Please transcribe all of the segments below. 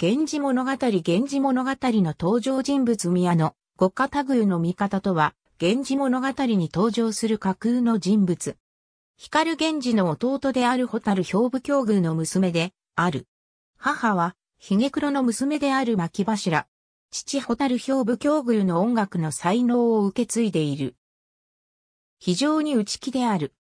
源氏物語源氏物語の登場人物宮野、五方宮の味方とは、源氏物語に登場する架空の人物。光源氏の弟である蛍兵部境遇の娘で、ある。母は、髭黒の娘である巻柱。父蛍兵部境遇の音楽の才能を受け継いでいる。非常に内気である。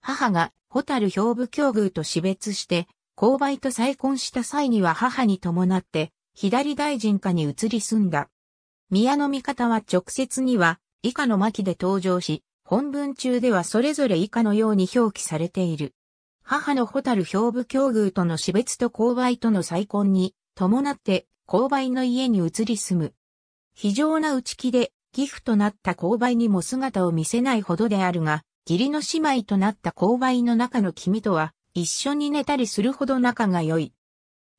母が蛍兵部境遇と死別して、勾配と再婚した際には母に伴って左大臣下に移り住んだ。宮の味方は直接には以下の巻で登場し、本文中ではそれぞれ以下のように表記されている。母の蛍兵部境遇との死別と勾配との再婚に伴って勾配の家に移り住む。非常な打ち気で義父となった勾配にも姿を見せないほどであるが、義理の姉妹となった勾配の中の君とは、一緒に寝たりするほど仲が良い。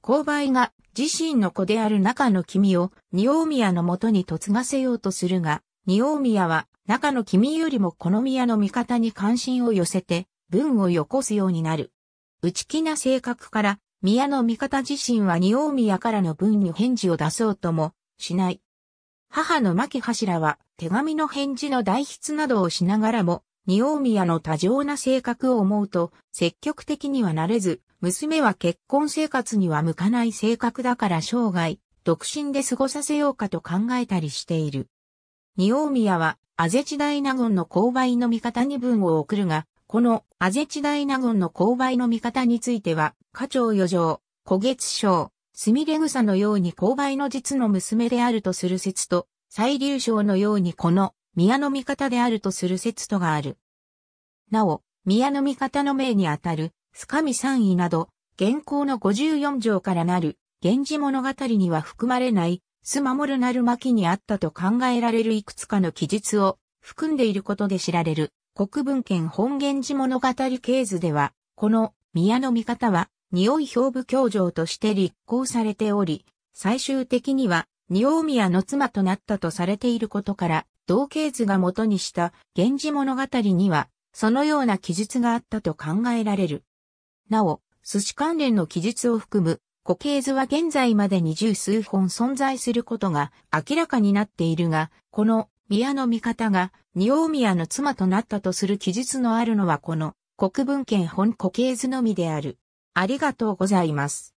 勾配が自身の子である中の君を、ニオーミのもとに嫁がせようとするが、ニオーミは、中の君よりもこの宮の味方に関心を寄せて、文をよこすようになる。内気な性格から、宮の味方自身はニオーミからの文に返事を出そうとも、しない。母の牧柱は、手紙の返事の代筆などをしながらも、二大宮の多情な性格を思うと、積極的にはなれず、娘は結婚生活には向かない性格だから生涯、独身で過ごさせようかと考えたりしている。二大宮は、アゼチダイナゴンの勾配の味方に文を送るが、このアゼチダイナゴンの勾配の味方については、家長余剰、古月賞、スミレ草のように勾配の実の娘であるとする説と、再流章のようにこの宮の味方であるとする説とがある。なお、宮の味方の命にあたる、スカミ三位など、現行の54条からなる、源氏物語には含まれない、ス守るなる巻にあったと考えられるいくつかの記述を含んでいることで知られる、国文献本源氏物語系図では、この宮の味方は、匂い表部教場として立候されており、最終的には、匂王宮の妻となったとされていることから、同系図が元にした源氏物語には、そのような記述があったと考えられる。なお、寿司関連の記述を含む固形図は現在までに十数本存在することが明らかになっているが、この宮の見方が仁王宮の妻となったとする記述のあるのはこの国文献本固形図のみである。ありがとうございます。